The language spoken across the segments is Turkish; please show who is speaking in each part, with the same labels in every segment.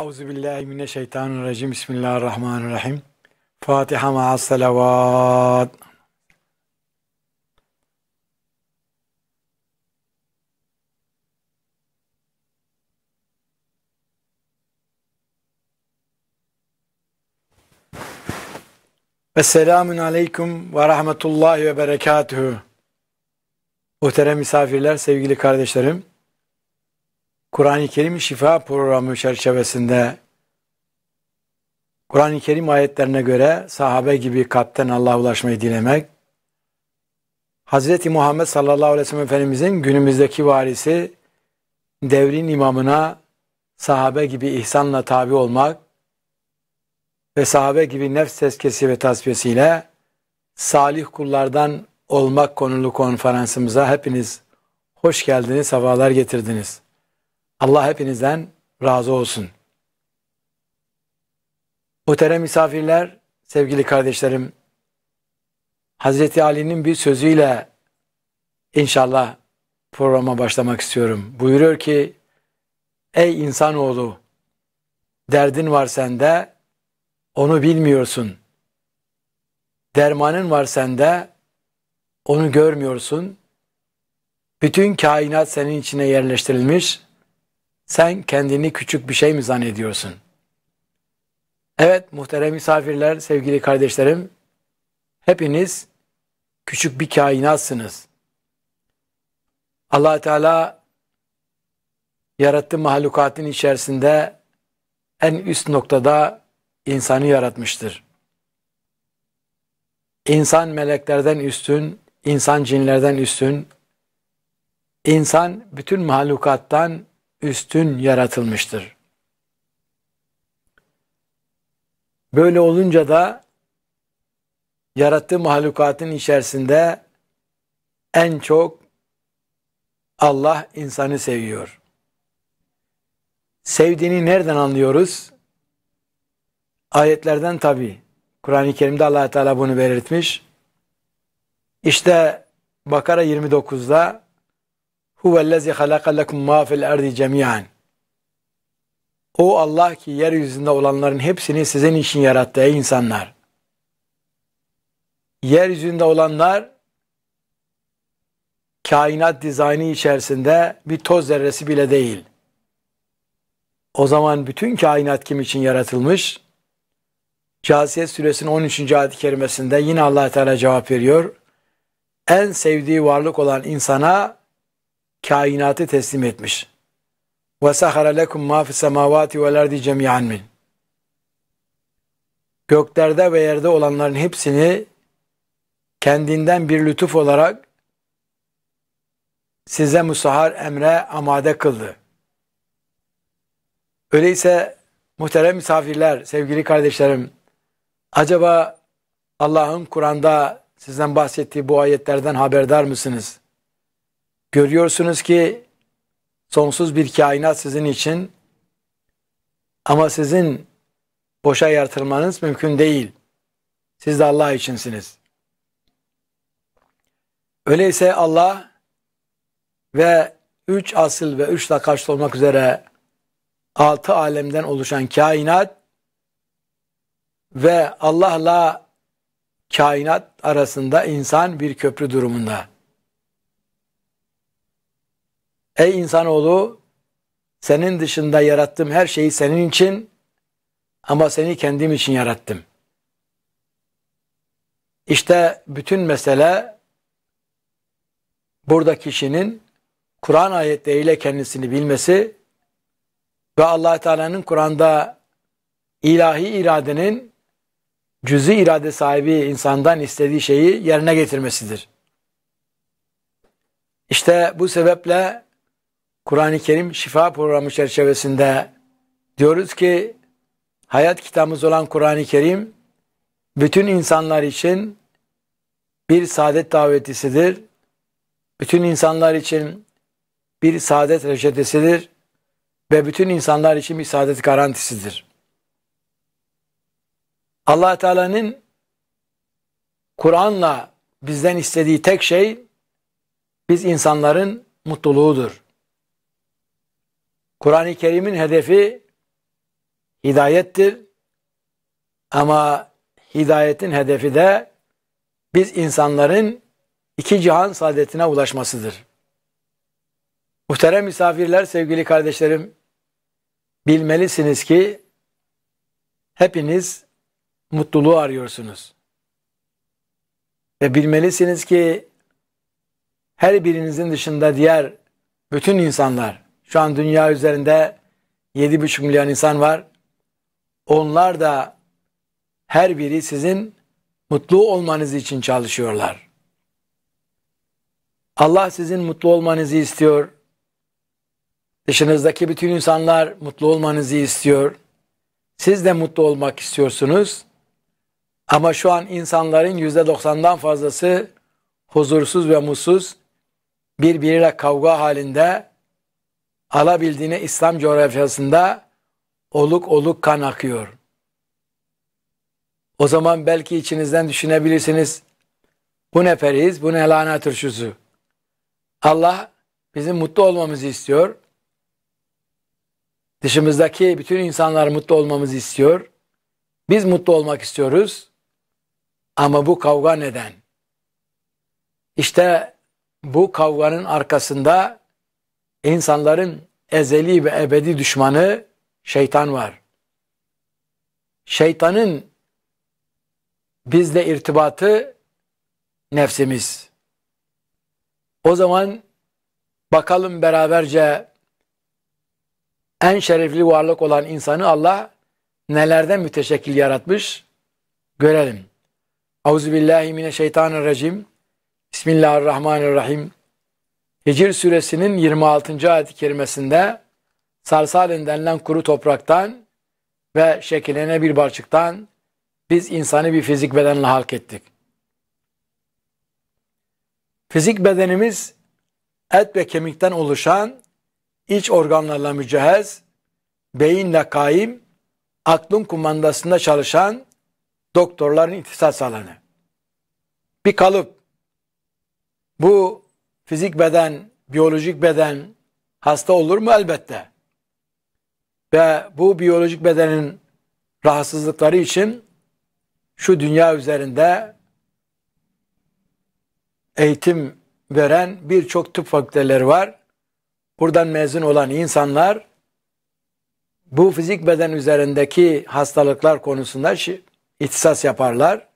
Speaker 1: Euzubillahimineşşeytanirracim. Bismillahirrahmanirrahim. Fatiha ma'a salavat. Esselamun Aleyküm ve Rahmetullahi ve Berekatuhu. Muhterem misafirler, sevgili kardeşlerim. Kur'an-ı Kerim şifa programı çerçevesinde Kur'an-ı Kerim ayetlerine göre sahabe gibi kalpten Allah'a ulaşmayı dilemek, Hz. Muhammed sallallahu aleyhi ve sellem Efendimizin günümüzdeki varisi devrin imamına sahabe gibi ihsanla tabi olmak ve sahabe gibi nefs tezkesi ve tasfiyesiyle salih kullardan olmak konulu konferansımıza hepiniz hoş geldiniz, sefalar getirdiniz. Allah hepinizden razı olsun. Muhterem misafirler, sevgili kardeşlerim, Hazreti Ali'nin bir sözüyle inşallah programa başlamak istiyorum. Buyuruyor ki, Ey insanoğlu, derdin var sende, onu bilmiyorsun. Dermanın var sende, onu görmüyorsun. Bütün kainat senin içine yerleştirilmiş.'' Sen kendini küçük bir şey mi zannediyorsun? Evet muhterem misafirler, sevgili kardeşlerim, hepiniz küçük bir kainatsınız. allah Teala yarattığı mahlukatın içerisinde en üst noktada insanı yaratmıştır. İnsan meleklerden üstün, insan cinlerden üstün, insan bütün mahlukattan üstün yaratılmıştır. Böyle olunca da yarattığı mahlukatın içerisinde en çok Allah insanı seviyor. Sevdiğini nereden anlıyoruz? Ayetlerden tabi. Kur'an-ı Kerim'de allah Teala bunu belirtmiş. İşte Bakara 29'da Huvellezi halaka lekum ma fil ardi cemiyen. O Allah ki yeryüzünde olanların hepsini sizin için yarattı ey insanlar. Yeryüzünde olanlar kainat dizaynı içerisinde bir toz zerresi bile değil. O zaman bütün kainat kim için yaratılmış? Casiyet suresinin 13. ayet-i kerimesinde yine allah Teala cevap veriyor. En sevdiği varlık olan insana kainatı teslim etmiş. وَسَخَرَ لَكُمْ مَا فِي السَّمَاوَاتِ وَالْاَرْضِ جَمِيعًا مِنْ Göklerde ve yerde olanların hepsini kendinden bir lütuf olarak size musahar emre amade kıldı. Öyleyse muhterem misafirler, sevgili kardeşlerim, acaba Allah'ın Kur'an'da sizden bahsettiği bu ayetlerden haberdar mısınız? Görüyorsunuz ki sonsuz bir kainat sizin için ama sizin boşa yaratılmanız mümkün değil. Siz de Allah içinsiniz. Öyleyse Allah ve üç asıl ve üç lakaçlı olmak üzere altı alemden oluşan kainat ve Allah'la kainat arasında insan bir köprü durumunda. Ey insanoğlu senin dışında yarattığım her şeyi senin için ama seni kendim için yarattım. İşte bütün mesele burada kişinin Kur'an ayetleriyle kendisini bilmesi ve allah Teala'nın Kur'an'da ilahi iradenin cüzi irade sahibi insandan istediği şeyi yerine getirmesidir. İşte bu sebeple Kur'an-ı Kerim şifa programı çerçevesinde diyoruz ki hayat kitabımız olan Kur'an-ı Kerim bütün insanlar için bir saadet davetisidir. Bütün insanlar için bir saadet reçetesidir ve bütün insanlar için bir saadet garantisidir. Allah Teala'nın Kur'an'la bizden istediği tek şey biz insanların mutluluğudur. Kur'an-ı Kerim'in hedefi hidayettir. Ama hidayetin hedefi de biz insanların iki cihan saadetine ulaşmasıdır. Muhterem misafirler, sevgili kardeşlerim, bilmelisiniz ki hepiniz mutluluğu arıyorsunuz. Ve bilmelisiniz ki her birinizin dışında diğer bütün insanlar şu an dünya üzerinde 7,5 milyon insan var. Onlar da her biri sizin mutlu olmanız için çalışıyorlar. Allah sizin mutlu olmanızı istiyor. Dışınızdaki bütün insanlar mutlu olmanızı istiyor. Siz de mutlu olmak istiyorsunuz. Ama şu an insanların yüzde doksandan fazlası huzursuz ve mutsuz birbiriyle kavga halinde alabildiğine İslam coğrafyasında oluk oluk kan akıyor. O zaman belki içinizden düşünebilirsiniz. Bu ne feriz, bu ne lahana turşusu. Allah bizim mutlu olmamızı istiyor. Dışımızdaki bütün insanlar mutlu olmamızı istiyor. Biz mutlu olmak istiyoruz. Ama bu kavga neden? İşte bu kavganın arkasında İnsanların ezeli ve ebedi düşmanı şeytan var. Şeytanın bizle irtibatı nefsimiz. O zaman bakalım beraberce en şerefli varlık olan insanı Allah nelerden müteşekkil yaratmış görelim. Auzu billahi mineşşeytanirracim. Bismillahirrahmanirrahim. Hicr suresinin 26. ayet-i kerimesinde sarsalen denilen kuru topraktan ve şekillene bir barçıktan biz insanı bir fizik bedenle halk ettik. Fizik bedenimiz et ve kemikten oluşan iç organlarla mücehhez, beyinle kaim, aklın kumandasında çalışan doktorların ihtisas alanı. Bir kalıp. Bu fizik beden, biyolojik beden hasta olur mu? Elbette. Ve bu biyolojik bedenin rahatsızlıkları için şu dünya üzerinde eğitim veren birçok tıp fakülteleri var. Buradan mezun olan insanlar bu fizik beden üzerindeki hastalıklar konusunda ihtisas yaparlar.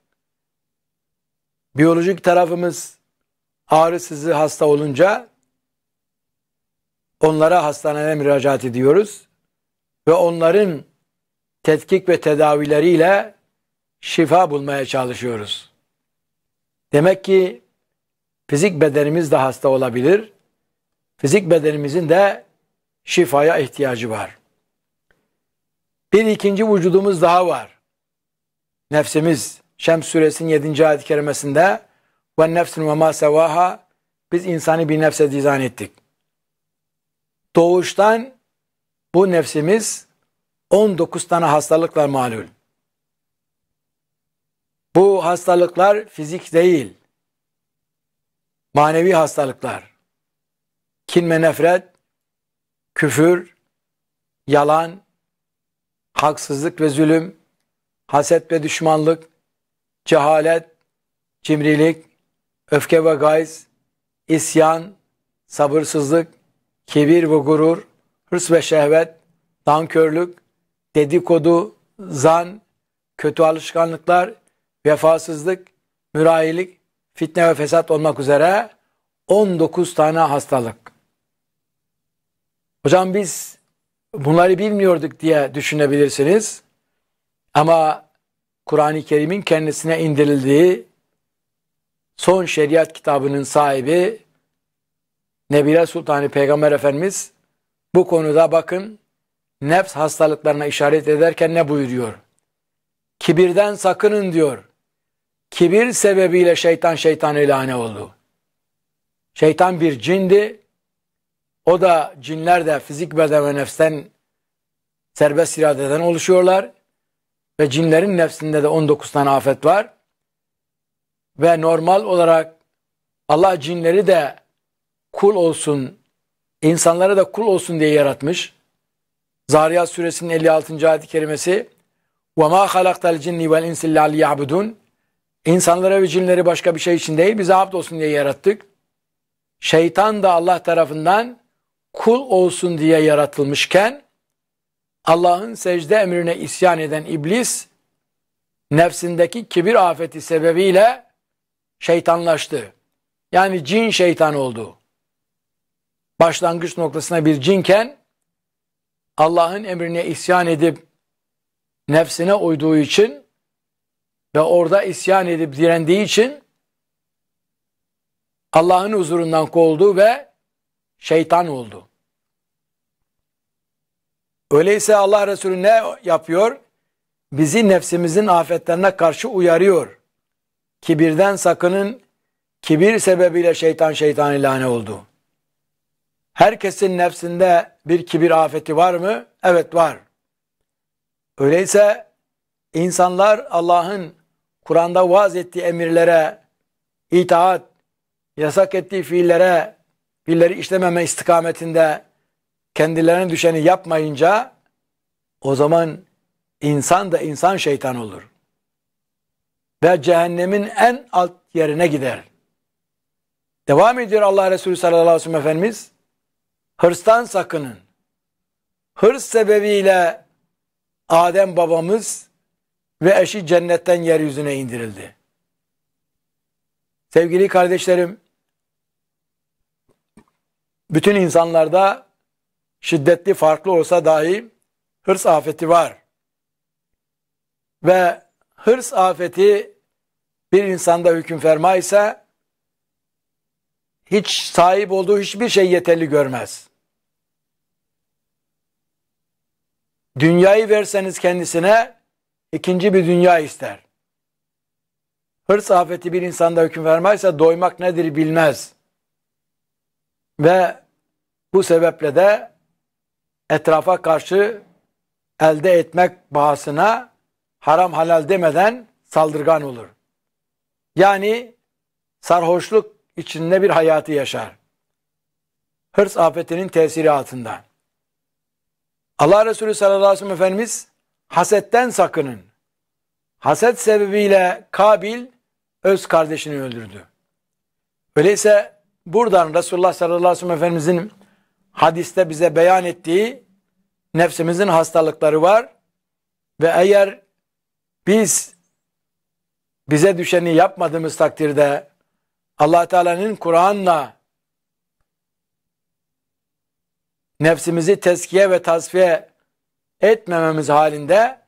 Speaker 1: Biyolojik tarafımız ağrı sizi hasta olunca onlara hastaneye müracaat ediyoruz ve onların tetkik ve tedavileriyle şifa bulmaya çalışıyoruz. Demek ki fizik bedenimiz de hasta olabilir. Fizik bedenimizin de şifaya ihtiyacı var. Bir ikinci vücudumuz daha var. Nefsimiz Şems suresinin 7. ayet-i kerimesinde ve nefsin ve ma sevaha biz insanı bir nefse dizayn ettik. Doğuştan bu nefsimiz 19 tane hastalıkla malul. Bu hastalıklar fizik değil. Manevi hastalıklar. Kin ve nefret, küfür, yalan, haksızlık ve zulüm, haset ve düşmanlık, cehalet, cimrilik, öfke ve gayz, isyan, sabırsızlık, kibir ve gurur, hırs ve şehvet, dankörlük, dedikodu, zan, kötü alışkanlıklar, vefasızlık, mürahilik, fitne ve fesat olmak üzere 19 tane hastalık. Hocam biz bunları bilmiyorduk diye düşünebilirsiniz. Ama Kur'an-ı Kerim'in kendisine indirildiği son şeriat kitabının sahibi Nebiler Sultanı Peygamber Efendimiz bu konuda bakın nefs hastalıklarına işaret ederken ne buyuruyor? Kibirden sakının diyor. Kibir sebebiyle şeytan şeytan ilane oldu. Şeytan bir cindi. O da cinler de fizik beden ve nefsten serbest iradeden oluşuyorlar. Ve cinlerin nefsinde de 19 tane afet var ve normal olarak Allah cinleri de kul olsun, insanlara da kul olsun diye yaratmış. Zariyat suresinin 56. ayet-i kerimesi وَمَا خَلَقْتَ الْجِنِّ وَالْاِنْسِ اللّٰهِ لِيَعْبُدُونَ İnsanlara ve cinleri başka bir şey için değil, bize abd olsun diye yarattık. Şeytan da Allah tarafından kul olsun diye yaratılmışken, Allah'ın secde emrine isyan eden iblis, nefsindeki kibir afeti sebebiyle şeytanlaştı. Yani cin şeytan oldu. Başlangıç noktasına bir cinken Allah'ın emrine isyan edip nefsine uyduğu için ve orada isyan edip direndiği için Allah'ın huzurundan kovuldu ve şeytan oldu. Öyleyse Allah Resulü ne yapıyor? Bizi nefsimizin afetlerine karşı uyarıyor. Kibirden sakının. Kibir sebebiyle şeytan şeytan ilane oldu. Herkesin nefsinde bir kibir afeti var mı? Evet var. Öyleyse insanlar Allah'ın Kur'an'da vaaz ettiği emirlere, itaat, yasak ettiği fiillere, fiilleri işlememe istikametinde kendilerine düşeni yapmayınca o zaman insan da insan şeytan olur ve cehennemin en alt yerine gider. Devam ediyor Allah Resulü sallallahu aleyhi ve sellem Efendimiz. Hırstan sakının. Hırs sebebiyle Adem babamız ve eşi cennetten yeryüzüne indirildi. Sevgili kardeşlerim, bütün insanlarda şiddetli farklı olsa dahi hırs afeti var. Ve hırs afeti bir insanda hüküm ferma hiç sahip olduğu hiçbir şey yeterli görmez. Dünyayı verseniz kendisine ikinci bir dünya ister. Hırs afeti bir insanda hüküm vermezse doymak nedir bilmez. Ve bu sebeple de etrafa karşı elde etmek bahasına haram halal demeden saldırgan olur. Yani sarhoşluk içinde bir hayatı yaşar. Hırs afetinin tesiri altında. Allah Resulü sallallahu aleyhi ve sellem Efendimiz hasetten sakının. Haset sebebiyle Kabil öz kardeşini öldürdü. Öyleyse buradan Resulullah sallallahu aleyhi ve sellem Efendimizin hadiste bize beyan ettiği nefsimizin hastalıkları var ve eğer biz bize düşeni yapmadığımız takdirde Allah Teala'nın Kur'an'la nefsimizi teskiye ve tasfiye etmememiz halinde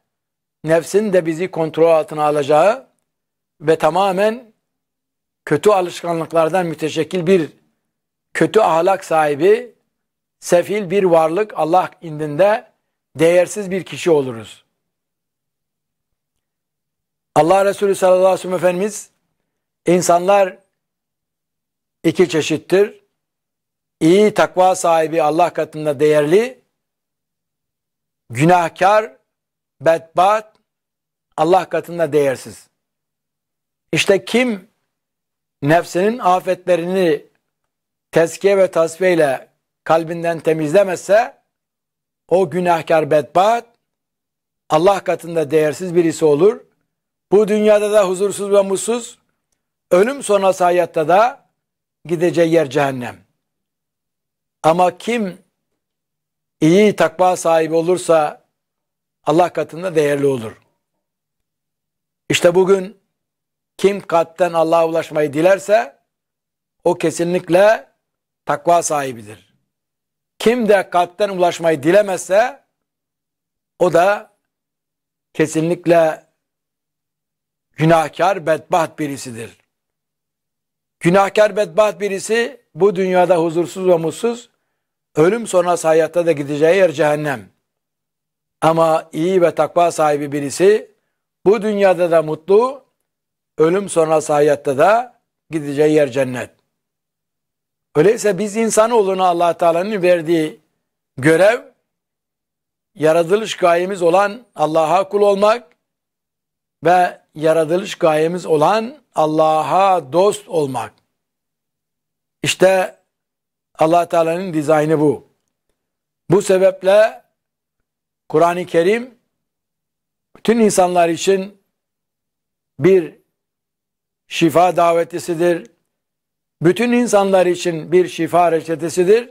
Speaker 1: nefsin de bizi kontrol altına alacağı ve tamamen kötü alışkanlıklardan müteşekkil bir kötü ahlak sahibi, sefil bir varlık Allah indinde değersiz bir kişi oluruz. Allah Resulü sallallahu aleyhi ve sellem Efendimiz insanlar iki çeşittir. İyi takva sahibi Allah katında değerli, günahkar, bedbat, Allah katında değersiz. İşte kim nefsinin afetlerini tezkiye ve tasfiyeyle kalbinden temizlemezse o günahkar bedbat Allah katında değersiz birisi olur. Bu dünyada da huzursuz ve mutsuz. Ölüm sonrası hayatta da gideceği yer cehennem. Ama kim iyi takva sahibi olursa Allah katında değerli olur. İşte bugün kim kalpten Allah'a ulaşmayı dilerse o kesinlikle takva sahibidir. Kim de kalpten ulaşmayı dilemezse o da kesinlikle günahkar, bedbaht birisidir. Günahkar, bedbaht birisi bu dünyada huzursuz ve mutsuz, ölüm sonrası hayatta da gideceği yer cehennem. Ama iyi ve takva sahibi birisi bu dünyada da mutlu, ölüm sonrası hayatta da gideceği yer cennet. Öyleyse biz insanoğluna allah Teala'nın verdiği görev, yaratılış gayemiz olan Allah'a kul olmak, ve yaratılış gayemiz olan Allah'a dost olmak. İşte allah Teala'nın dizaynı bu. Bu sebeple Kur'an-ı Kerim bütün insanlar için bir şifa davetisidir, Bütün insanlar için bir şifa reçetesidir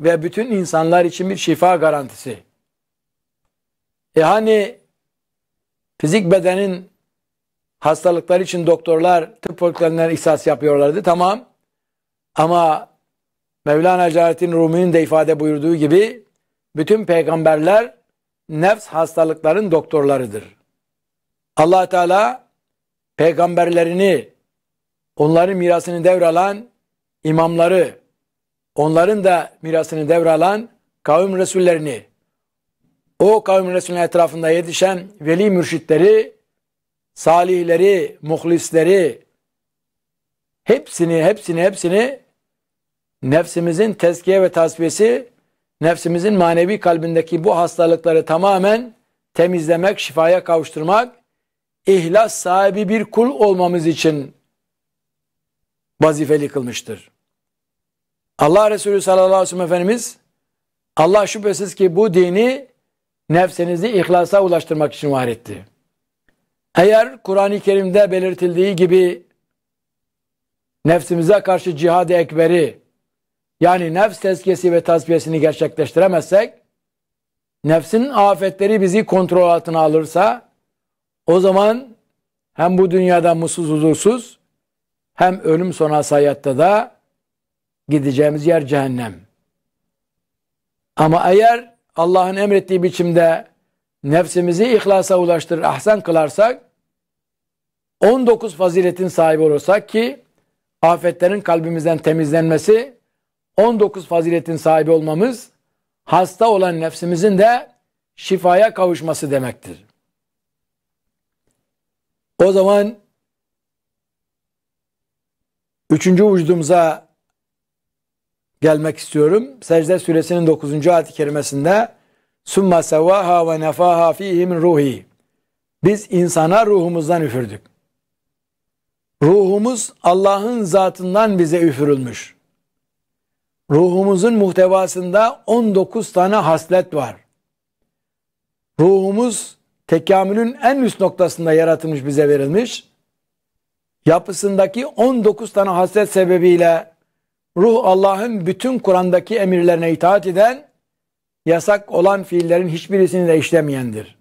Speaker 1: ve bütün insanlar için bir şifa garantisi. E hani Fizik bedenin hastalıkları için doktorlar tıp poliklerinden ihsas yapıyorlardı. Tamam. Ama Mevlana Celalettin Rumi'nin de ifade buyurduğu gibi bütün peygamberler nefs hastalıkların doktorlarıdır. allah Teala peygamberlerini, onların mirasını devralan imamları, onların da mirasını devralan kavim resullerini, o kavmin Resulü'nün etrafında yetişen veli mürşitleri, salihleri, muhlisleri, hepsini, hepsini, hepsini nefsimizin tezkiye ve tasfiyesi, nefsimizin manevi kalbindeki bu hastalıkları tamamen temizlemek, şifaya kavuşturmak, ihlas sahibi bir kul olmamız için vazifeli kılmıştır. Allah Resulü sallallahu aleyhi ve sellem Efendimiz, Allah şüphesiz ki bu dini nefsinizi ihlasa ulaştırmak için var etti. Eğer Kur'an-ı Kerim'de belirtildiği gibi nefsimize karşı cihad-ı ekberi yani nefs tezkiyesi ve tasfiyesini gerçekleştiremezsek nefsin afetleri bizi kontrol altına alırsa o zaman hem bu dünyada mutsuz huzursuz hem ölüm sonrası hayatta da gideceğimiz yer cehennem. Ama eğer Allah'ın emrettiği biçimde nefsimizi ihlasa ulaştırır, ahsen kılarsak 19 faziletin sahibi olursak ki afetlerin kalbimizden temizlenmesi 19 faziletin sahibi olmamız hasta olan nefsimizin de şifaya kavuşması demektir. O zaman üçüncü vücudumuza gelmek istiyorum. Secde suresinin 9. ayet-i kerimesinde summa sevaha ve nefaha fihi ruhi. Biz insana ruhumuzdan üfürdük. Ruhumuz Allah'ın zatından bize üfürülmüş. Ruhumuzun muhtevasında 19 tane haslet var. Ruhumuz tekamülün en üst noktasında yaratılmış bize verilmiş. Yapısındaki 19 tane haslet sebebiyle Ruh Allah'ın bütün Kur'an'daki emirlerine itaat eden, yasak olan fiillerin hiçbirisini de işlemeyendir.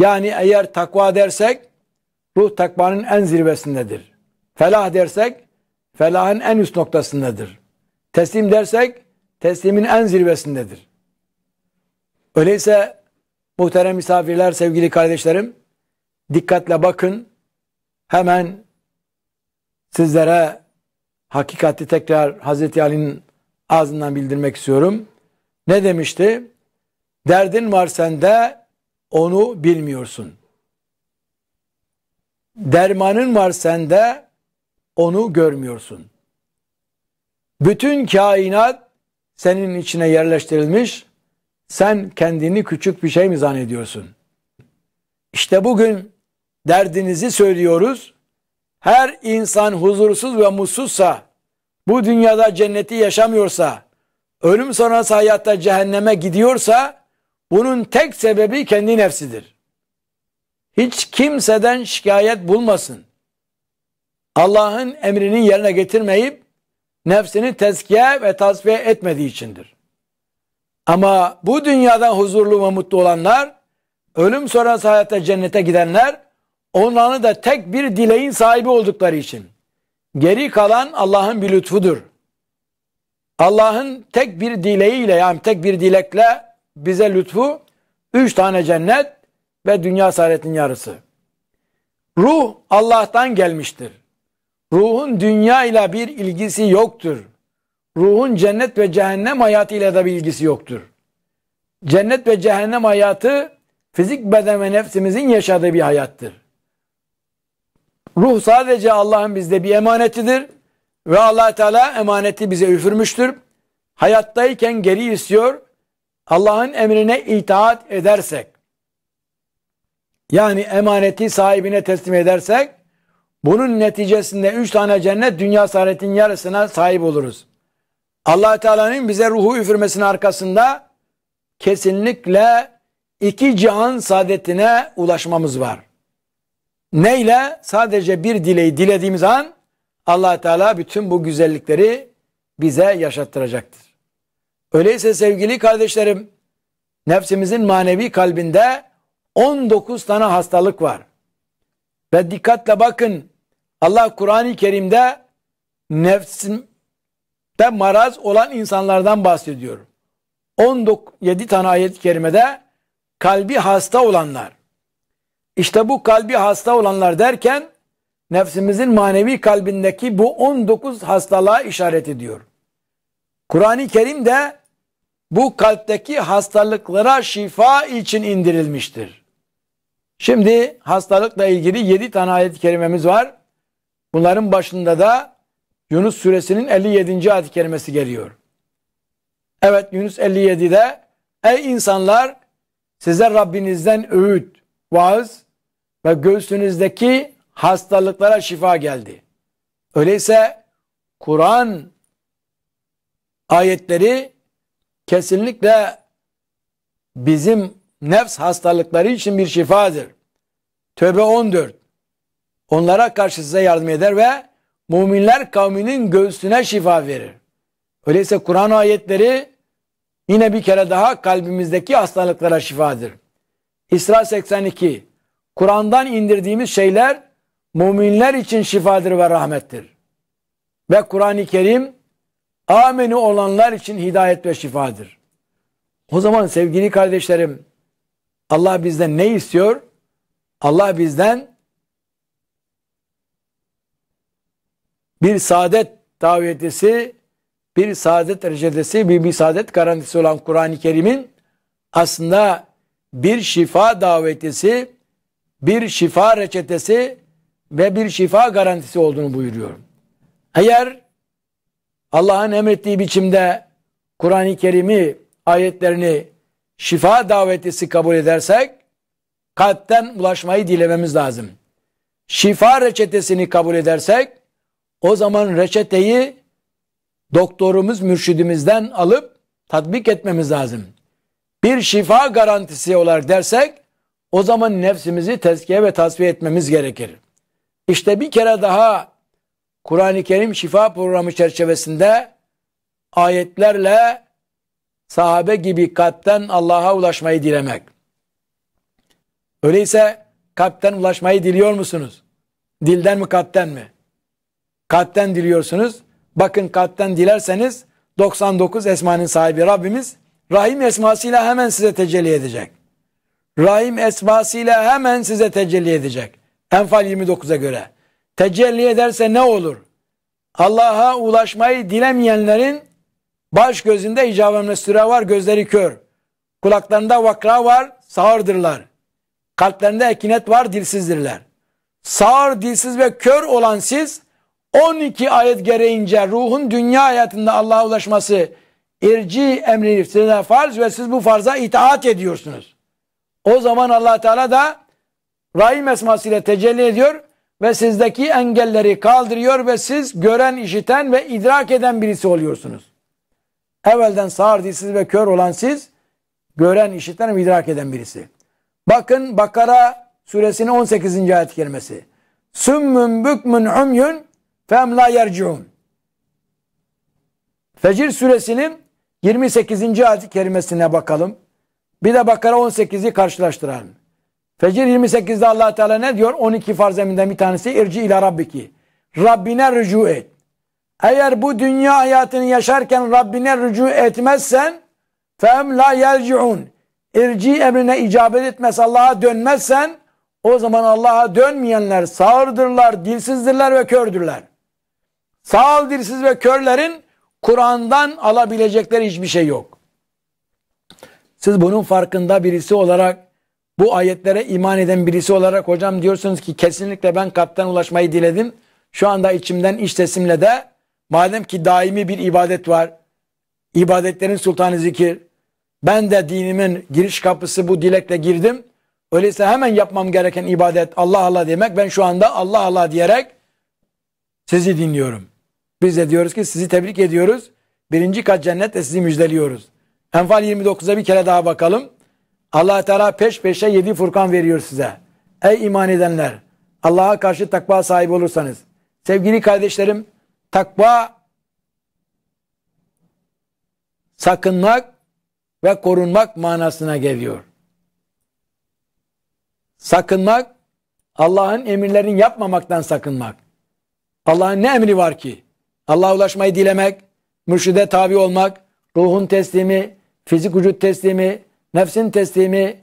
Speaker 1: Yani eğer takva dersek, ruh takvanın en zirvesindedir. Felah dersek, felahın en üst noktasındadır. Teslim dersek, teslimin en zirvesindedir. Öyleyse muhterem misafirler, sevgili kardeşlerim, dikkatle bakın. Hemen sizlere hakikati tekrar Hazreti Ali'nin ağzından bildirmek istiyorum. Ne demişti? Derdin var sende onu bilmiyorsun. Dermanın var sende onu görmüyorsun. Bütün kainat senin içine yerleştirilmiş. Sen kendini küçük bir şey mi zannediyorsun? İşte bugün derdinizi söylüyoruz. Her insan huzursuz ve mutsuzsa bu dünyada cenneti yaşamıyorsa, ölüm sonrası hayatta cehenneme gidiyorsa bunun tek sebebi kendi nefsidir. Hiç kimseden şikayet bulmasın. Allah'ın emrini yerine getirmeyip nefsini tezkiye ve tasfiye etmediği içindir. Ama bu dünyada huzurlu ve mutlu olanlar, ölüm sonrası hayatta cennete gidenler, onların da tek bir dileğin sahibi oldukları için. Geri kalan Allah'ın bir lütfudur. Allah'ın tek bir dileğiyle yani tek bir dilekle bize lütfu üç tane cennet ve dünya saadetin yarısı. Ruh Allah'tan gelmiştir. Ruhun dünya ile bir ilgisi yoktur. Ruhun cennet ve cehennem hayatıyla da de bir ilgisi yoktur. Cennet ve cehennem hayatı fizik beden ve nefsimizin yaşadığı bir hayattır. Ruh sadece Allah'ın bizde bir emanetidir. Ve allah Teala emaneti bize üfürmüştür. Hayattayken geri istiyor. Allah'ın emrine itaat edersek, yani emaneti sahibine teslim edersek, bunun neticesinde üç tane cennet dünya saadetin yarısına sahip oluruz. allah Teala'nın bize ruhu üfürmesinin arkasında kesinlikle iki cihan saadetine ulaşmamız var. Neyle? Sadece bir dileği dilediğimiz an allah Teala bütün bu güzellikleri bize yaşattıracaktır. Öyleyse sevgili kardeşlerim, nefsimizin manevi kalbinde 19 tane hastalık var. Ve dikkatle bakın, Allah Kur'an-ı Kerim'de nefsinde maraz olan insanlardan bahsediyor. 17 tane ayet-i kerimede kalbi hasta olanlar. İşte bu kalbi hasta olanlar derken nefsimizin manevi kalbindeki bu 19 hastalığa işaret ediyor. Kur'an-ı Kerim de bu kalpteki hastalıklara şifa için indirilmiştir. Şimdi hastalıkla ilgili 7 tane ayet-i kerimemiz var. Bunların başında da Yunus suresinin 57. ayet-i kerimesi geliyor. Evet Yunus 57'de Ey insanlar size Rabbinizden öğüt, vaaz ve göğsünüzdeki hastalıklara şifa geldi. Öyleyse Kur'an ayetleri kesinlikle bizim nefs hastalıkları için bir şifadır. Tövbe 14. Onlara karşı size yardım eder ve müminler kavminin göğsüne şifa verir. Öyleyse Kur'an ayetleri yine bir kere daha kalbimizdeki hastalıklara şifadır. İsra 82 Kur'an'dan indirdiğimiz şeyler müminler için şifadır ve rahmettir. Ve Kur'an-ı Kerim ameni olanlar için hidayet ve şifadır. O zaman sevgili kardeşlerim Allah bizden ne istiyor? Allah bizden bir saadet davetisi, bir saadet reçetesi, bir, bir saadet garantisi olan Kur'an-ı Kerim'in aslında bir şifa davetisi, bir şifa reçetesi ve bir şifa garantisi olduğunu buyuruyorum. Eğer Allah'ın emrettiği biçimde Kur'an-ı Kerim'i ayetlerini şifa davetisi kabul edersek kalpten ulaşmayı dilememiz lazım. Şifa reçetesini kabul edersek o zaman reçeteyi doktorumuz, mürşidimizden alıp tatbik etmemiz lazım. Bir şifa garantisi olarak dersek o zaman nefsimizi tezkiye ve tasfiye etmemiz gerekir. İşte bir kere daha Kur'an-ı Kerim şifa programı çerçevesinde ayetlerle sahabe gibi kalpten Allah'a ulaşmayı dilemek. Öyleyse kalpten ulaşmayı diliyor musunuz? Dilden mi kalpten mi? Kalpten diliyorsunuz. Bakın kalpten dilerseniz 99 esmanın sahibi Rabbimiz rahim esmasıyla hemen size tecelli edecek rahim esmasıyla hemen size tecelli edecek. Enfal 29'a göre. Tecelli ederse ne olur? Allah'a ulaşmayı dilemeyenlerin baş gözünde icabemle süre var, gözleri kör. Kulaklarında vakra var, sağırdırlar. Kalplerinde ekinet var, dilsizdirler. Sağır, dilsiz ve kör olan siz 12 ayet gereğince ruhun dünya hayatında Allah'a ulaşması irci emrini size farz ve siz bu farza itaat ediyorsunuz. O zaman allah Teala da rahim esmasıyla tecelli ediyor ve sizdeki engelleri kaldırıyor ve siz gören, işiten ve idrak eden birisi oluyorsunuz. Evvelden sağır, dilsiz ve kör olan siz gören, işiten ve idrak eden birisi. Bakın Bakara suresinin 18. ayet kelimesi. Sümmün bükmün umyun fem la Fecir suresinin 28. ayet kelimesine bakalım. Bir de Bakara 18'i karşılaştıran. Fecir 28'de allah Teala ne diyor? 12 farz eminden bir tanesi irci ila Rabbiki. Rabbine rücu et. Eğer bu dünya hayatını yaşarken Rabbine rücu etmezsen fem la yelciun. İrci emrine icabet etmez Allah'a dönmezsen o zaman Allah'a dönmeyenler sağırdırlar, dilsizdirler ve kördürler. Sağır, dilsiz ve körlerin Kur'an'dan alabilecekleri hiçbir şey yok. Siz bunun farkında birisi olarak bu ayetlere iman eden birisi olarak hocam diyorsunuz ki kesinlikle ben kaptan ulaşmayı diledim. Şu anda içimden iç sesimle de madem ki daimi bir ibadet var. ibadetlerin sultanı zikir. Ben de dinimin giriş kapısı bu dilekle girdim. Öyleyse hemen yapmam gereken ibadet Allah Allah demek. Ben şu anda Allah Allah diyerek sizi dinliyorum. Biz de diyoruz ki sizi tebrik ediyoruz. Birinci kat cennetle sizi müjdeliyoruz. Enfal 29'a bir kere daha bakalım. allah Teala peş peşe 7 Furkan veriyor size. Ey iman edenler! Allah'a karşı takva sahibi olursanız. Sevgili kardeşlerim, takva sakınmak ve korunmak manasına geliyor. Sakınmak, Allah'ın emirlerini yapmamaktan sakınmak. Allah'ın ne emri var ki? Allah'a ulaşmayı dilemek, mürşide tabi olmak, ruhun teslimi, fizik vücut teslimi, nefsin teslimi,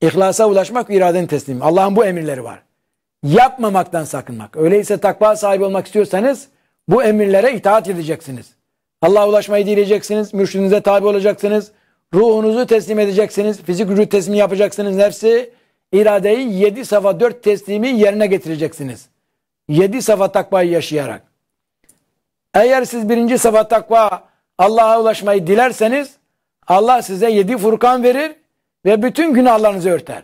Speaker 1: ihlasa ulaşmak ve iradenin teslimi. Allah'ın bu emirleri var. Yapmamaktan sakınmak. Öyleyse takva sahibi olmak istiyorsanız bu emirlere itaat edeceksiniz. Allah'a ulaşmayı dileyeceksiniz, mürşidinize tabi olacaksınız, ruhunuzu teslim edeceksiniz, fizik vücut teslimi yapacaksınız, nefsi, iradeyi yedi safa dört teslimi yerine getireceksiniz. Yedi safa takvayı yaşayarak. Eğer siz birinci safa takva Allah'a ulaşmayı dilerseniz Allah size yedi furkan verir ve bütün günahlarınızı örter.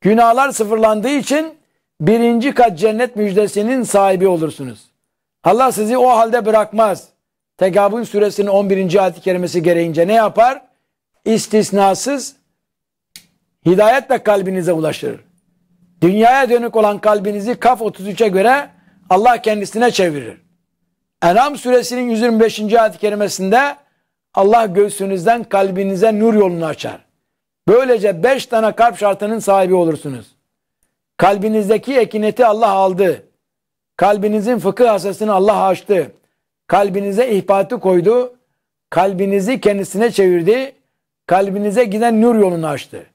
Speaker 1: Günahlar sıfırlandığı için birinci kat cennet müjdesinin sahibi olursunuz. Allah sizi o halde bırakmaz. Tekabül suresinin 11. ayet-i kerimesi gereğince ne yapar? İstisnasız hidayetle kalbinize ulaşır. Dünyaya dönük olan kalbinizi Kaf 33'e göre Allah kendisine çevirir. Enam suresinin 125. ayet-i kerimesinde Allah göğsünüzden kalbinize nur yolunu açar. Böylece beş tane kalp şartının sahibi olursunuz. Kalbinizdeki ekineti Allah aldı. Kalbinizin fıkıh hasesini Allah açtı. Kalbinize ihbatı koydu. Kalbinizi kendisine çevirdi. Kalbinize giden nur yolunu açtı.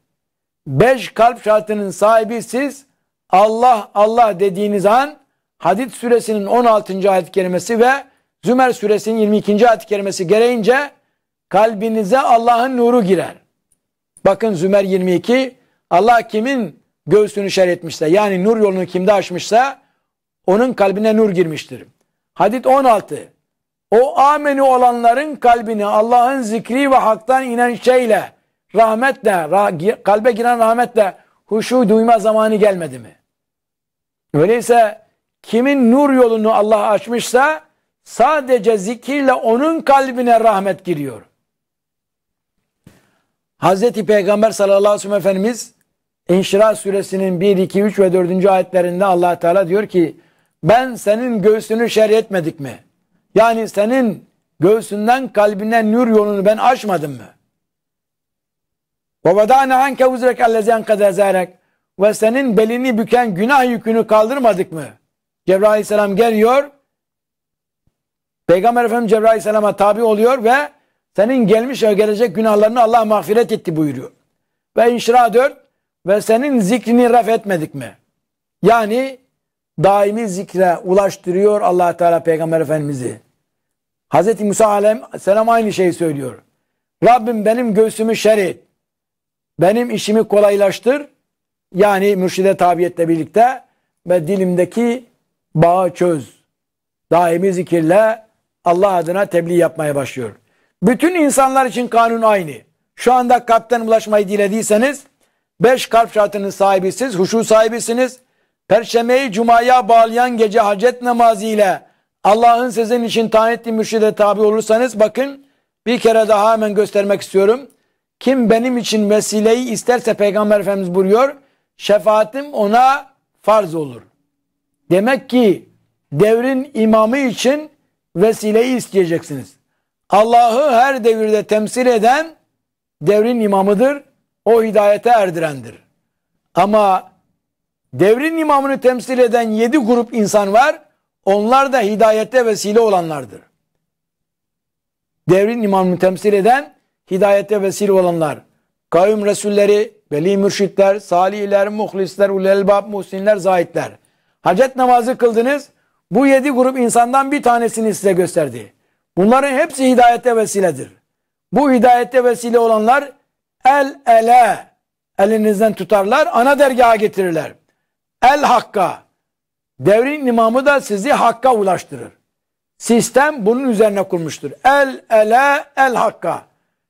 Speaker 1: Beş kalp şartının sahibi siz Allah Allah dediğiniz an Hadid suresinin 16. ayet kelimesi ve Zümer suresinin 22. ayet kelimesi gereğince kalbinize Allah'ın nuru girer. Bakın Zümer 22 Allah kimin göğsünü şer etmişse yani nur yolunu kimde açmışsa onun kalbine nur girmiştir. Hadid 16 O ameni olanların kalbini Allah'ın zikri ve haktan inen şeyle rahmetle kalbe giren rahmetle huşu duyma zamanı gelmedi mi? Öyleyse Kimin nur yolunu Allah açmışsa sadece zikirle onun kalbine rahmet giriyor. Hazreti Peygamber sallallahu aleyhi ve sellem Efendimiz İnşirah suresinin 1, 2, 3 ve 4. ayetlerinde allah Teala diyor ki ben senin göğsünü şerh etmedik mi? Yani senin göğsünden kalbine nur yolunu ben açmadım mı? وَوَدَعْنَا عَنْكَ وُزْرَكَ اللَّذِيَنْ قَدَزَارَكَ Ve senin belini büken günah yükünü kaldırmadık mı? Cebrail aleyhisselam geliyor. Peygamber Efendimiz Cebrail aleyhisselama tabi oluyor ve senin gelmiş ve gelecek günahlarını Allah mağfiret etti buyuruyor. Ve inşira 4 ve senin zikrini ref etmedik mi? Yani daimi zikre ulaştırıyor allah Teala Peygamber Efendimiz'i. Hz. Musa aleyhisselam aynı şeyi söylüyor. Rabbim benim göğsümü şerit, benim işimi kolaylaştır. Yani mürşide tabiyetle birlikte ve dilimdeki bağı çöz. Daimi zikirle Allah adına tebliğ yapmaya başlıyor. Bütün insanlar için kanun aynı. Şu anda kalpten ulaşmayı dilediyseniz beş kalp şartının sahibisiniz, huşu sahibisiniz. perşemeyi cumaya bağlayan gece hacet namazı ile Allah'ın sizin için tayin ettiği tabi olursanız bakın bir kere daha hemen göstermek istiyorum. Kim benim için vesileyi isterse Peygamber Efendimiz buyuruyor. Şefaatim ona farz olur. Demek ki devrin imamı için vesileyi isteyeceksiniz. Allah'ı her devirde temsil eden devrin imamıdır. O hidayete erdirendir. Ama devrin imamını temsil eden yedi grup insan var. Onlar da hidayete vesile olanlardır. Devrin imamını temsil eden hidayete vesile olanlar. Kavim Resulleri, Veli Mürşitler, Salihler, Muhlisler, Ulelbab, Muhsinler, Zahitler. Hacet namazı kıldınız. Bu yedi grup insandan bir tanesini size gösterdi. Bunların hepsi hidayete vesiledir. Bu hidayete vesile olanlar el ele elinizden tutarlar, ana dergaha getirirler. El hakka. Devrin imamı da sizi hakka ulaştırır. Sistem bunun üzerine kurmuştur. El ele el hakka.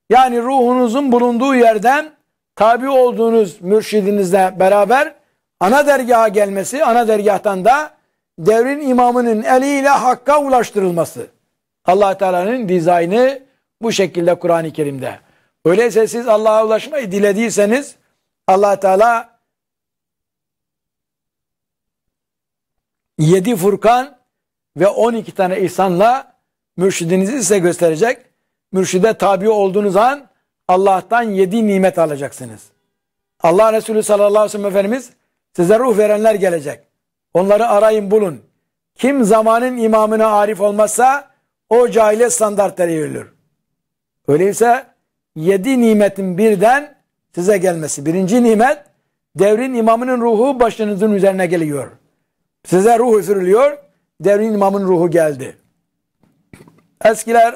Speaker 1: Yani ruhunuzun bulunduğu yerden tabi olduğunuz mürşidinizle beraber ana dergaha gelmesi, ana dergahtan da devrin imamının eliyle hakka ulaştırılması. allah Teala'nın dizaynı bu şekilde Kur'an-ı Kerim'de. Öyleyse siz Allah'a ulaşmayı dilediyseniz allah Teala yedi Furkan ve on iki tane ihsanla mürşidinizi size gösterecek. Mürşide tabi olduğunuz an Allah'tan yedi nimet alacaksınız. Allah Resulü sallallahu aleyhi ve sellem Efendimiz Size ruh verenler gelecek. Onları arayın bulun. Kim zamanın imamına arif olmazsa o cahile standartları yürülür. Öyleyse yedi nimetin birden size gelmesi. Birinci nimet devrin imamının ruhu başınızın üzerine geliyor. Size ruh üfürülüyor. Devrin imamın ruhu geldi. Eskiler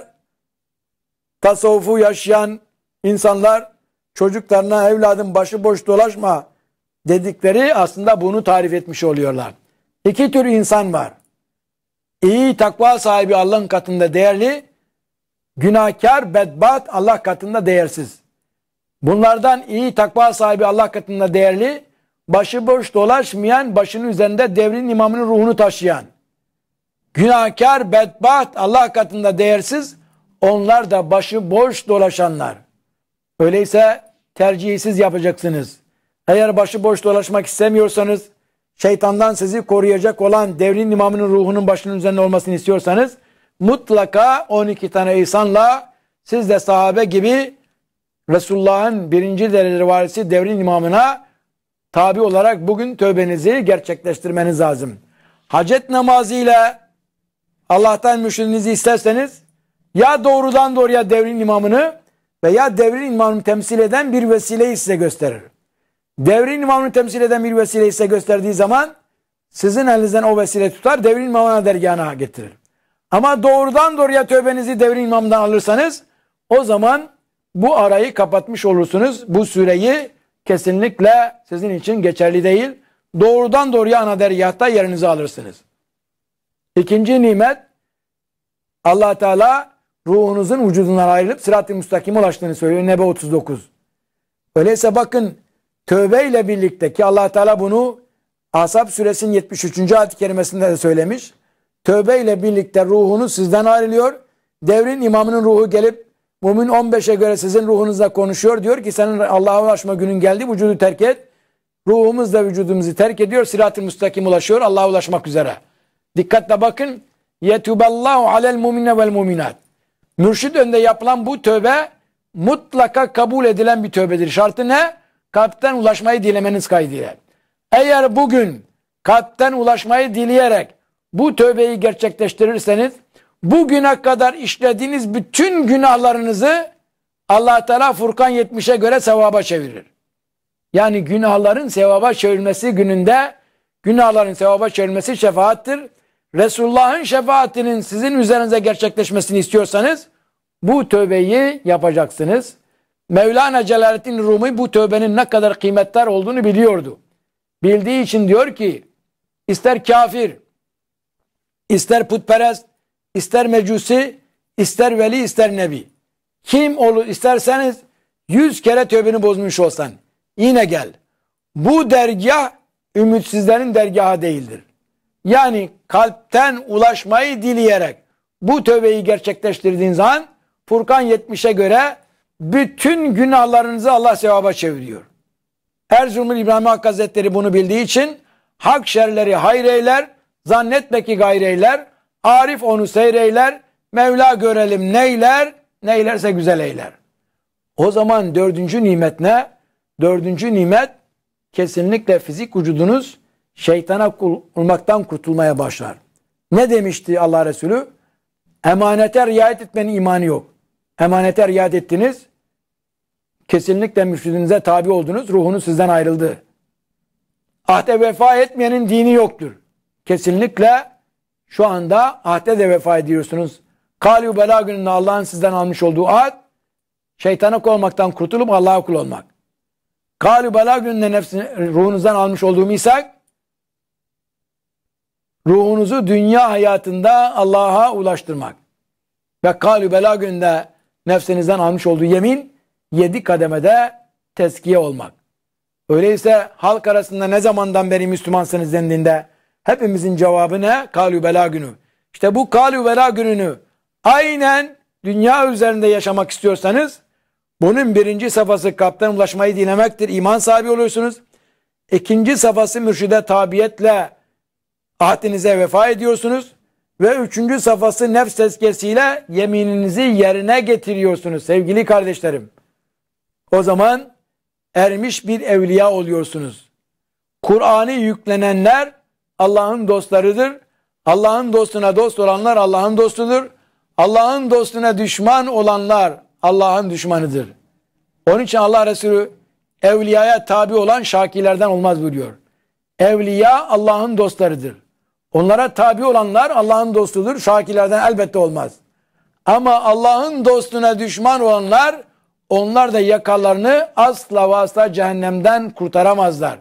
Speaker 1: tasavvufu yaşayan insanlar çocuklarına evladım boş dolaşma dedikleri aslında bunu tarif etmiş oluyorlar. İki tür insan var. İyi takva sahibi Allah'ın katında değerli, günahkar, bedbat Allah katında değersiz. Bunlardan iyi takva sahibi Allah katında değerli, başıboş dolaşmayan, başının üzerinde devrin imamının ruhunu taşıyan. Günahkar, bedbat, Allah katında değersiz, onlar da başıboş dolaşanlar. Öyleyse tercihsiz yapacaksınız. Eğer başıboş dolaşmak istemiyorsanız, şeytandan sizi koruyacak olan devrin imamının ruhunun başının üzerinde olmasını istiyorsanız, mutlaka 12 tane insanla siz de sahabe gibi Resulullah'ın birinci derece varisi devrin imamına tabi olarak bugün tövbenizi gerçekleştirmeniz lazım. Hacet namazıyla Allah'tan müşrinizi isterseniz ya doğrudan doğruya devrin imamını veya devrin imamını temsil eden bir vesileyi size gösterir devrin imamını temsil eden bir vesile ise gösterdiği zaman sizin elinizden o vesile tutar devrin imamına dergahına getirir. Ama doğrudan doğruya tövbenizi devrin imamdan alırsanız o zaman bu arayı kapatmış olursunuz. Bu süreyi kesinlikle sizin için geçerli değil. Doğrudan doğruya ana dergahta yerinizi alırsınız. İkinci nimet allah Teala ruhunuzun vücudundan ayrılıp sırat-ı müstakime ulaştığını söylüyor. Nebe 39. Öyleyse bakın Tövbe ile birlikte ki allah Teala bunu Asap suresinin 73. ayet-i kerimesinde de söylemiş. Tövbe ile birlikte ruhunu sizden ayrılıyor. Devrin imamının ruhu gelip Mumin 15'e göre sizin ruhunuzla konuşuyor. Diyor ki senin Allah'a ulaşma günün geldi vücudu terk et. Ruhumuz da vücudumuzu terk ediyor. Sirat-ı müstakim ulaşıyor Allah'a ulaşmak üzere. Dikkatle bakın. Yetuballahu alel mumine vel muminat. Mürşid önünde yapılan bu tövbe mutlaka kabul edilen bir tövbedir. Şartı ne? kalpten ulaşmayı dilemeniz kaydıyla. Eğer bugün kalpten ulaşmayı dileyerek bu tövbeyi gerçekleştirirseniz bugüne kadar işlediğiniz bütün günahlarınızı allah Teala Furkan 70'e göre sevaba çevirir. Yani günahların sevaba çevrilmesi gününde günahların sevaba çevrilmesi şefaattir. Resulullah'ın şefaatinin sizin üzerinize gerçekleşmesini istiyorsanız bu tövbeyi yapacaksınız. Mevlana Celaleddin Rumi bu tövbenin ne kadar kıymetler olduğunu biliyordu. Bildiği için diyor ki ister kafir, ister putperest, ister mecusi, ister veli, ister nebi. Kim olur isterseniz yüz kere tövbeni bozmuş olsan yine gel. Bu dergah ümitsizlerin dergahı değildir. Yani kalpten ulaşmayı dileyerek bu tövbeyi gerçekleştirdiğin zaman Furkan 70'e göre bütün günahlarınızı Allah sevaba çeviriyor. Erzurumlu İbrahim Hakkı Hazretleri bunu bildiği için hak şerleri hayreyler, zannetme ki gayreyler, arif onu seyreyler, Mevla görelim neyler, neylerse güzel eyler. O zaman dördüncü nimet ne? Dördüncü nimet kesinlikle fizik vücudunuz şeytana kul olmaktan kurtulmaya başlar. Ne demişti Allah Resulü? Emanete riayet etmenin imanı yok. Emanete riayet ettiniz kesinlikle mürşidinize tabi oldunuz, ruhunuz sizden ayrıldı. Ahde vefa etmeyenin dini yoktur. Kesinlikle şu anda ahde de vefa ediyorsunuz. Kalyu bela gününde Allah'ın sizden almış olduğu ahd, şeytana kul olmaktan kurtulup Allah'a kul olmak. Kalyu bela gününde nefsini, ruhunuzdan almış olduğum misak, ruhunuzu dünya hayatında Allah'a ulaştırmak. Ve kalü bela günde nefsinizden almış olduğu yemin, yedi kademede teskiye olmak. Öyleyse halk arasında ne zamandan beri Müslümansınız dendiğinde hepimizin cevabı ne? Kalübela günü. İşte bu kalübela gününü aynen dünya üzerinde yaşamak istiyorsanız bunun birinci safhası kaptan ulaşmayı dinlemektir. İman sahibi oluyorsunuz. İkinci safhası mürşide tabiyetle ahdinize vefa ediyorsunuz. Ve üçüncü safhası nefs tezkesiyle yemininizi yerine getiriyorsunuz sevgili kardeşlerim. O zaman ermiş bir evliya oluyorsunuz. Kur'an'ı yüklenenler Allah'ın dostlarıdır. Allah'ın dostuna dost olanlar Allah'ın dostudur. Allah'ın dostuna düşman olanlar Allah'ın düşmanıdır. Onun için Allah Resulü evliyaya tabi olan şakilerden olmaz buyuruyor. Evliya Allah'ın dostlarıdır. Onlara tabi olanlar Allah'ın dostudur. Şakilerden elbette olmaz. Ama Allah'ın dostuna düşman olanlar onlar da yakalarını asla asla cehennemden kurtaramazlar.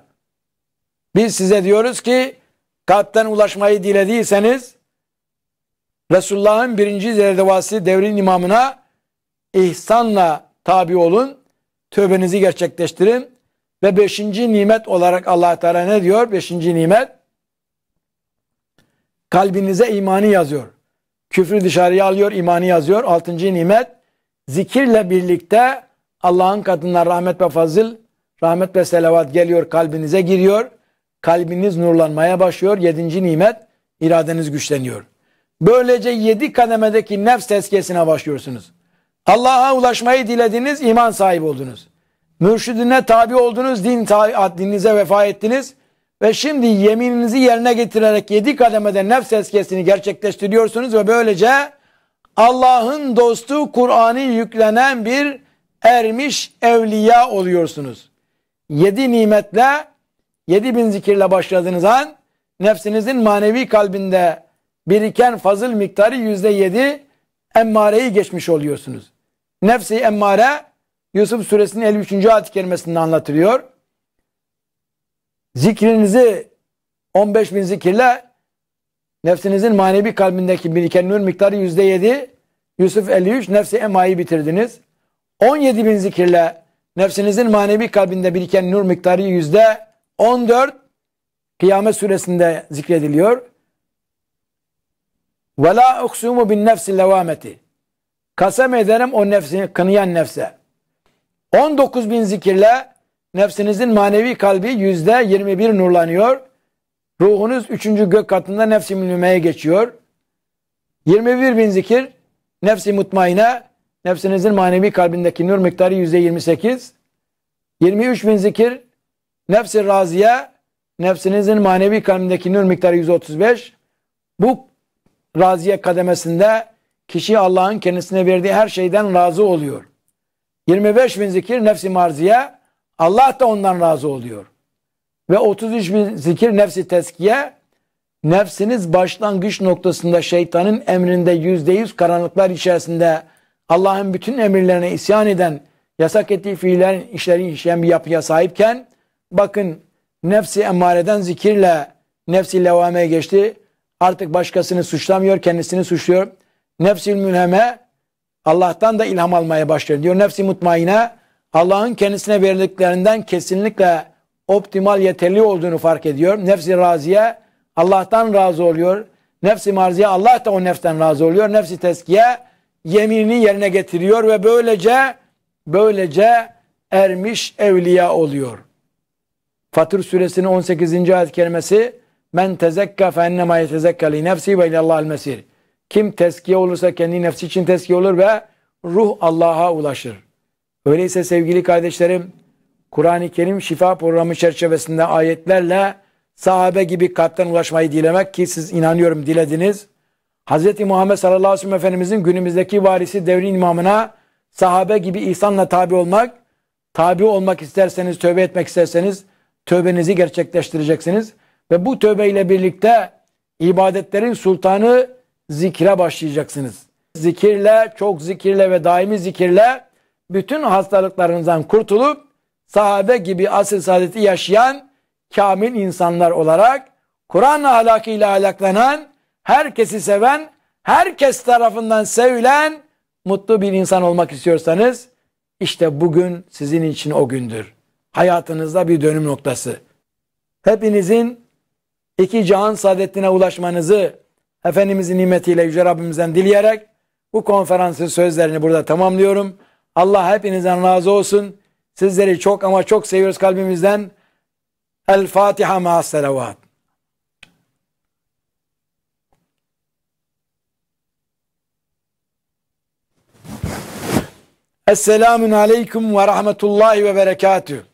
Speaker 1: Biz size diyoruz ki kalpten ulaşmayı dilediyseniz Resulullah'ın birinci zerdevası devrin imamına ihsanla tabi olun. Tövbenizi gerçekleştirin. Ve beşinci nimet olarak allah Teala ne diyor? Beşinci nimet kalbinize imanı yazıyor. Küfrü dışarıya alıyor, imanı yazıyor. Altıncı nimet zikirle birlikte Allah'ın kadınlar rahmet ve fazıl, rahmet ve selavat geliyor kalbinize giriyor. Kalbiniz nurlanmaya başlıyor. Yedinci nimet iradeniz güçleniyor. Böylece yedi kademedeki nefs tezkiyesine başlıyorsunuz. Allah'a ulaşmayı dilediniz, iman sahibi oldunuz. Mürşidine tabi oldunuz, din tabi, dininize vefa ettiniz. Ve şimdi yemininizi yerine getirerek yedi kademede nefs tezkiyesini gerçekleştiriyorsunuz ve böylece Allah'ın dostu Kur'an'ı yüklenen bir ermiş evliya oluyorsunuz. Yedi nimetle, yedi bin zikirle başladığınız an nefsinizin manevi kalbinde biriken fazıl miktarı yüzde yedi emmareyi geçmiş oluyorsunuz. Nefsi emmare Yusuf suresinin 53. ayet kelimesinde anlatılıyor. Zikrinizi 15 bin zikirle nefsinizin manevi kalbindeki biriken nur miktarı yüzde yedi Yusuf 53 nefsi emayı bitirdiniz. 17 bin zikirle nefsinizin manevi kalbinde biriken nur miktarı yüzde 14 kıyamet suresinde zikrediliyor. Ve la uksumu bin nefsi levameti. Kasem ederim o nefsini kınayan nefse. 19 bin zikirle nefsinizin manevi kalbi yüzde 21 nurlanıyor. Ruhunuz 3. gök katında nefsi mülmeye geçiyor. 21 bin zikir Nefsi mutmaine nefsinizin manevi kalbindeki nur miktarı yüzde 28. 23 bin zikir nefsi raziye nefsinizin manevi kalbindeki nur miktarı 135. Bu raziye kademesinde kişi Allah'ın kendisine verdiği her şeyden razı oluyor. 25 bin zikir nefsi marziye Allah da ondan razı oluyor. Ve 33 bin zikir nefsi teskiye nefsiniz başlangıç noktasında şeytanın emrinde yüzde yüz karanlıklar içerisinde Allah'ın bütün emirlerine isyan eden yasak ettiği fiillerin işlerin işleyen bir yapıya sahipken bakın nefsi emareden zikirle nefsi levameye geçti. Artık başkasını suçlamıyor kendisini suçluyor. Nefsi mülheme Allah'tan da ilham almaya başlıyor diyor. Nefsi mutmaine Allah'ın kendisine verdiklerinden kesinlikle optimal yeterli olduğunu fark ediyor. Nefsi raziye Allah'tan razı oluyor. Nefsi marziye Allah da o nefsten razı oluyor. Nefsi teskiye yeminini yerine getiriyor ve böylece böylece ermiş evliya oluyor. Fatır suresinin 18. ayet kelimesi men tezekka fe ennemâ yetezekkali nefsi ve ilallahil mesir. Kim teskiye olursa kendi nefsi için teskiye olur ve ruh Allah'a ulaşır. Öyleyse sevgili kardeşlerim Kur'an-ı Kerim şifa programı çerçevesinde ayetlerle sahabe gibi kalpten ulaşmayı dilemek ki siz inanıyorum dilediniz. Hz. Muhammed sallallahu aleyhi ve sellem Efendimizin günümüzdeki varisi devrin imamına sahabe gibi ihsanla tabi olmak, tabi olmak isterseniz, tövbe etmek isterseniz tövbenizi gerçekleştireceksiniz. Ve bu tövbe ile birlikte ibadetlerin sultanı zikre başlayacaksınız. Zikirle, çok zikirle ve daimi zikirle bütün hastalıklarınızdan kurtulup sahabe gibi asıl saadeti yaşayan kamil insanlar olarak Kur'an ahlakıyla ahlaklanan, herkesi seven, herkes tarafından sevilen mutlu bir insan olmak istiyorsanız işte bugün sizin için o gündür. Hayatınızda bir dönüm noktası. Hepinizin iki cihan saadetine ulaşmanızı Efendimizin nimetiyle Yüce Rabbimizden dileyerek bu konferansın sözlerini burada tamamlıyorum. Allah hepinizden razı olsun. Sizleri çok ama çok seviyoruz kalbimizden. El Fatiha ma salavat. Esselamun aleyküm ve rahmetullahi ve berekatüh.